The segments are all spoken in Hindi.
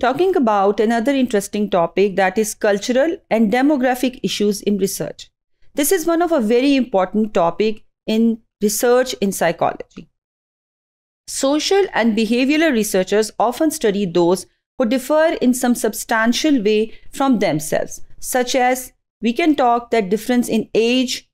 talking about another interesting topic that is cultural and demographic issues in research. This is one of a very important topic in research in psychology. Social and behavioral researchers often study those who differ in some substantial way from themselves, such as we can talk that difference in age,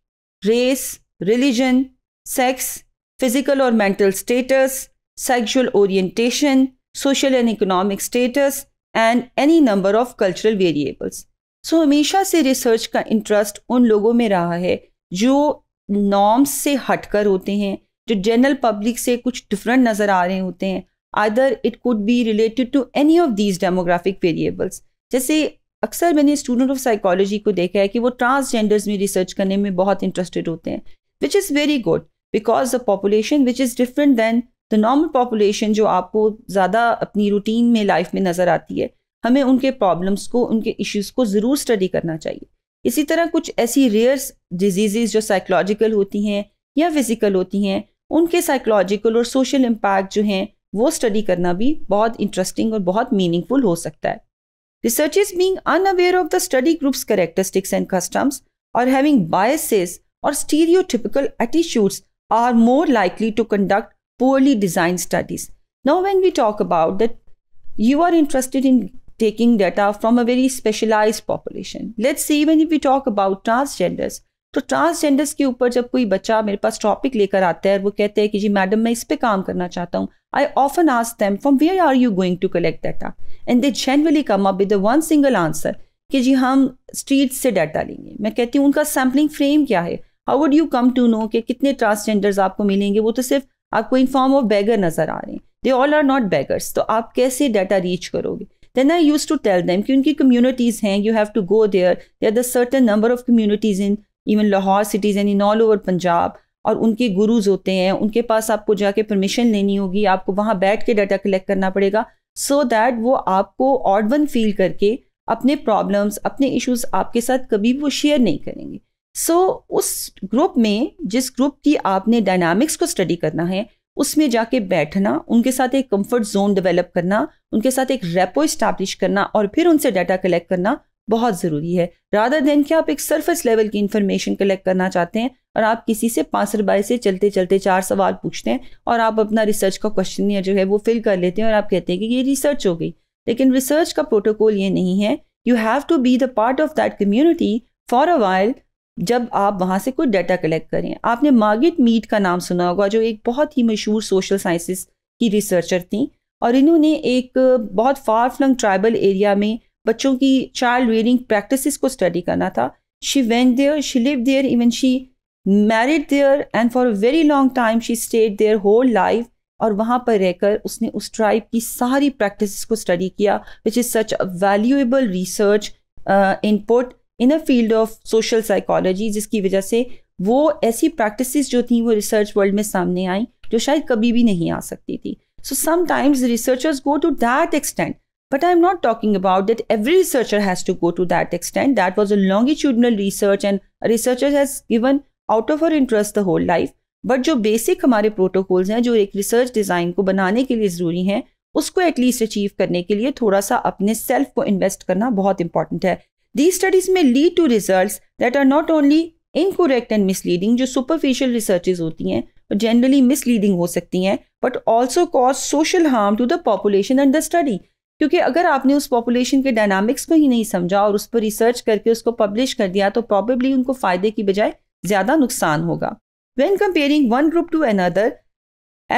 race, religion, sex, physical or mental status, sexual orientation, social and economic status and any number of cultural variables so हमेशा से रिसर्च का इंटरेस्ट उन लोगों में रहा है जो नॉर्म्स से हटकर होते हैं जो जनरल पब्लिक से कुछ डिफरेंट नज़र आ रहे होते हैं other it could be related to any of these demographic variables जैसे अक्सर मैंने स्टूडेंट ऑफ साइकोलॉजी को देखा है कि वो ट्रांसजेंडर्स में रिसर्च करने में बहुत इंटरेस्टेड होते हैं which is very good because the population which is different than तो नॉर्मल पॉपुलेशन जो आपको ज़्यादा अपनी रूटीन में लाइफ में नज़र आती है हमें उनके प्रॉब्लम्स को उनके इश्यूज़ को ज़रूर स्टडी करना चाहिए इसी तरह कुछ ऐसी रेयर डिजीज़ जो साइकोलॉजिकल होती हैं या फिज़िकल होती हैं उनके साइकोलॉजिकल और सोशल इम्पैक्ट जो हैं वो स्टडी करना भी बहुत इंटरेस्टिंग और बहुत मीनिंगफुल हो सकता है research researchers un unaware of the study groups characteristics and customs और हैविंग बायसेस और stereotypical attitudes are more likely to conduct poorly designed studies. Now, when we talk about that, you are interested in taking data from a very specialized population. Let's say even if we talk about transgenders, तो ट्रांसजेंडर्स के ऊपर जब कोई बच्चा मेरे पास टॉपिक लेकर आता है और वो कहते हैं कि जी मैडम मैं इस पे काम करना चाहता हूँ I often ask them from where are you going to collect data and they generally come up with one single answer कि जी हम स्ट्रीट से डाटा लेंगे मैं कहती हूँ उनका सैम्पलिंग फ्रेम क्या है how would you come to know कि कितने ट्रांसजेंडर्स आपको मिलेंगे वो तो सिर्फ आपको इन फॉर्म ऑफ बैगर नज़र आ रहे हैं they all are not beggars तो आप कैसे डाटा रीच करोगे then I used to tell them कि उनकी कम्युनिटीज़ हैं you have to go there they are the certain number of communities in even Lahore cities and in all over Punjab और उनके गुरुज होते हैं उनके पास आपको जाके परमिशन लेनी होगी आपको वहाँ बैठ के डाटा कलेक्ट करना पड़ेगा सो so दैट वो आपको ऑडवन फील करके अपने प्रॉब्लम्स अपने इश्यूज आपके साथ कभी वो शेयर नहीं करेंगे सो so, उस ग्रुप में जिस ग्रुप की आपने डायनामिक्स को स्टडी करना है उसमें जाके बैठना उनके साथ एक कंफर्ट जोन डेवलप करना उनके साथ एक रेपो इस्टेब्लिश करना और फिर उनसे डाटा कलेक्ट करना बहुत ज़रूरी है राधा देन के आप एक सरफेस लेवल की इन्फॉर्मेशन कलेक्ट करना चाहते हैं और आप किसी से पासर बाय से चलते चलते चार सवाल पूछते हैं और आप अपना रिसर्च का क्वेश्चन जो है वो फिल कर लेते हैं और आप कहते हैं कि ये रिसर्च हो गई लेकिन रिसर्च का प्रोटोकॉल ये नहीं है you have to be the part of that community for a while जब आप वहाँ से कोई डाटा कलेक्ट करें आपने मार्गेट मीट का नाम सुना होगा जो एक बहुत ही मशहूर सोशल साइंसिस की रिसर्चर थी और इन्होंने एक बहुत फार फ्लंग ट्राइबल एरिया में बच्चों की चाइल्ड रीडिंग प्रैक्टिस को स्टडी करना था she when there she live there even she married there and for a very long time she stayed there whole life और वहाँ पर रहकर उसने उस ट्राइब की सारी प्रैक्टिस को स्टडी किया which is such a valuable research input in a field of social psychology जिसकी वजह से वो ऐसी प्रैक्टिसेस जो थी वो रिसर्च वर्ल्ड में सामने आई जो शायद कभी भी नहीं आ सकती थी so sometimes researchers go to that extent but I am not talking about that every researcher has to go to that That that was a longitudinal research and researcher has given out of her interest the whole life but जो बेसिक हमारे प्रोटोकॉल्स हैं जो एक रिसर्च डिज़ाइन को बनाने के लिए ज़रूरी हैं उसको एटलीस्ट अचीव करने के लिए थोड़ा सा अपने सेल्फ को इन्वेस्ट करना बहुत इंपॉर्टेंट है दीज स्टडीज में lead to result that are not only incorrect and misleading जो सुपरफिशियल रिसर्चेज होती हैं और जनरली मिसलीडिंग हो सकती हैं but also cause social harm to the population and the study क्योंकि अगर आपने उस पॉपुलेशन के डायनामिक्स को ही नहीं समझा और उस पर रिसर्च करके उसको पब्लिश कर दिया तो प्रॉबेबली उनको फायदे की बजाय ज़्यादा नुकसान होगा when comparing one group to another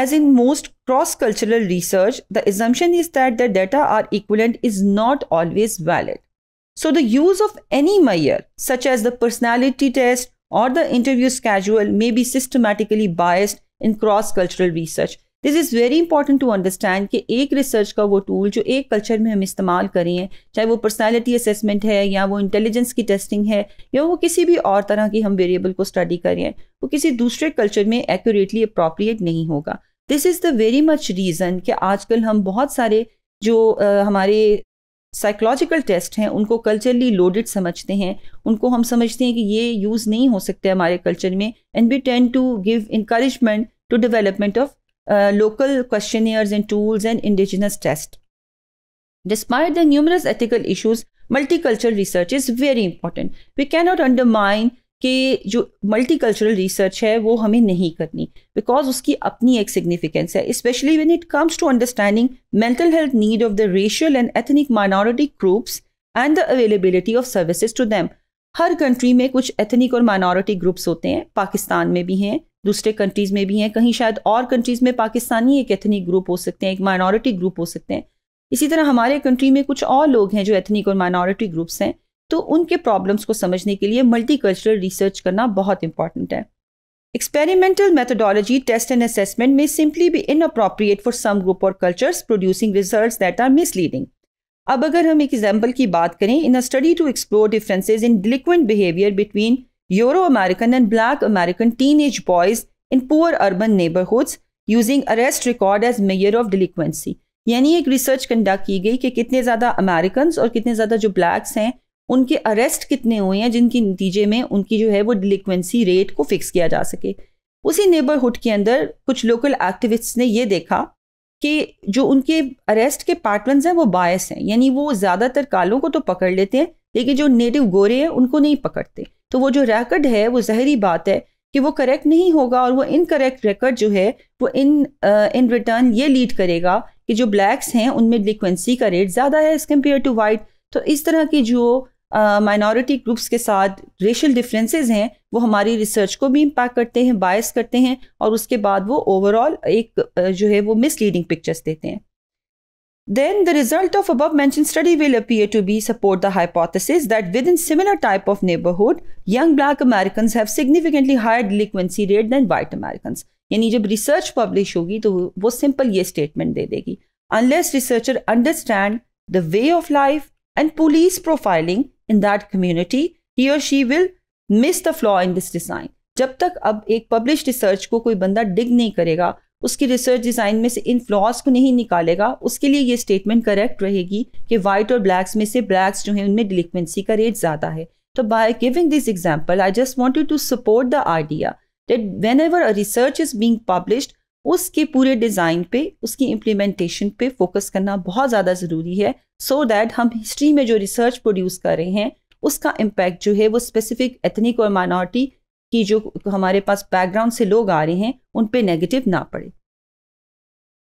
as in most cross cultural research the assumption is that the data are equivalent is not always valid So the use of any measure, such as the personality test or the interview schedule, may be systematically biased in cross-cultural research. This is very important to understand कि एक रिसर्च का वो टूल जो एक कल्चर में हम इस्तेमाल करें चाहे वो पर्सनैलिटी असेसमेंट है या वो इंटेलिजेंस की टेस्टिंग है या वो किसी भी और तरह की हम वेरिएबल को स्टडी करें वो किसी दूसरे कल्चर में एक्यूरेटली अप्रोप्रिएट नहीं होगा this is the very much reason कि आजकल हम बहुत सारे जो आ, हमारे साइकोलॉजिकल टेस्ट हैं उनको कल्चरली लोडेड समझते हैं उनको हम समझते हैं कि ये यूज़ नहीं हो सकते हमारे कल्चर में and we tend to give encouragement to development of local question and tools and indigenous test Despite the numerous ethical issues, multicultural research is very important we cannot undermine कि जो मल्टी कल्चरल रिसर्च है वो हमें नहीं करनी बिकॉज उसकी अपनी एक सिग्निफिकेंस है specially when it comes to understanding mental health need of the racial and ethnic minority groups and the availability of services to them हर कंट्री में कुछ एथनिक और माइनॉरिटी ग्रुप्स होते हैं पाकिस्तान में भी हैं दूसरे कंट्रीज़ में भी हैं कहीं शायद और कंट्रीज़ में पाकिस्तानी एक एथनिक ग्रुप हो सकते हैं एक माइनॉरिटी ग्रुप हो सकते हैं इसी तरह हमारे कंट्री में कुछ और लोग हैं जो एथनिक और माइनॉरिटी ग्रुप्स हैं तो उनके प्रॉब्लम्स को समझने के लिए मल्टीकल्चरल रिसर्च करना बहुत इंपॉर्टेंट है experimental methodology test and assessment में सिंपली भी inappropriate for some group और cultures producing result that are misleading अब अगर हम एक एग्जाम्पल की बात करें in a study to explore differences in delinquent behaviour between Euro American and black American teen age boys in poor urban neighbourhoods using arrest record as measure of delinquency यानी एक रिसर्च कंडक्ट की गई कि कितने ज़्यादा अमेरिकन और कितने ज़्यादा जो ब्लैक्स हैं उनके अरेस्ट कितने हुए हैं जिनके नतीजे में उनकी जो है वो डिलिक्वेंसी रेट को फिक्स किया जा सके उसी नेबरहुड के अंदर कुछ लोकल एक्टिविस्ट ने ये देखा कि जो उनके अरेस्ट के पैटर्न हैं वो बायस हैं यानी वो ज़्यादातर कालों को तो पकड़ लेते हैं लेकिन जो नेटिव गोरे हैं उनको नहीं पकड़ते तो वो जो रैकड है वो जहरी बात है कि वो करेक्ट नहीं होगा और वो इनकरेक्ट रिकॉर्ड जो है वो इन इन रिटर्न ये लीड करेगा कि जो ब्लैक्स हैं उनमें डिलिक्वेंसी का रेट ज़्यादा है एज़ कम्पेयर टू वाइट तो इस तरह की जो माइनॉरिटी ग्रुप्स के साथ रेशल डिफरेंसेस हैं वो हमारी रिसर्च को भी इम्पैक्ट करते हैं बायस करते हैं और उसके बाद वो ओवरऑल एक जो है वो मिसलीडिंग पिक्चर्स देते हैं then the result of above मैं study will appear to be support the hypothesis that within similar type of neighbourhood young black American have significantly higher delinquency rate than white American यानी जब रिसर्च पब्लिश होगी तो वो सिंपल ये स्टेटमेंट दे देगी unless researcher understand the way of life and police profiling in that community he or she will miss the flaw in this design जब तक अब एक पब्लिश रिसर्च को कोई बंदा डिग नहीं करेगा उसकी रिसर्च डिज़ाइन में से इन फ्लॉज को नहीं निकालेगा उसके लिए ये स्टेटमेंट करेक्ट रहेगी कि वाइट और ब्लैक्स में से ब्लैक्स जो हैं उनमें डिलिक्वेंसी का रेट ज़्यादा है तो by giving this example I just want to support the idea whenever a research is being published उसके पूरे डिज़ाइन पे उसकी इम्प्लीमेंटेशन पे फोकस करना बहुत ज़्यादा ज़रूरी है सो so दैट हम हिस्ट्री में जो रिसर्च प्रोड्यूस कर रहे हैं उसका इम्पैक्ट जो है वो स्पेसिफिक एथनिक और माइनॉरिटी की जो हमारे पास बैकग्राउंड से लोग आ रहे हैं उन पर नेगेटिव ना पड़े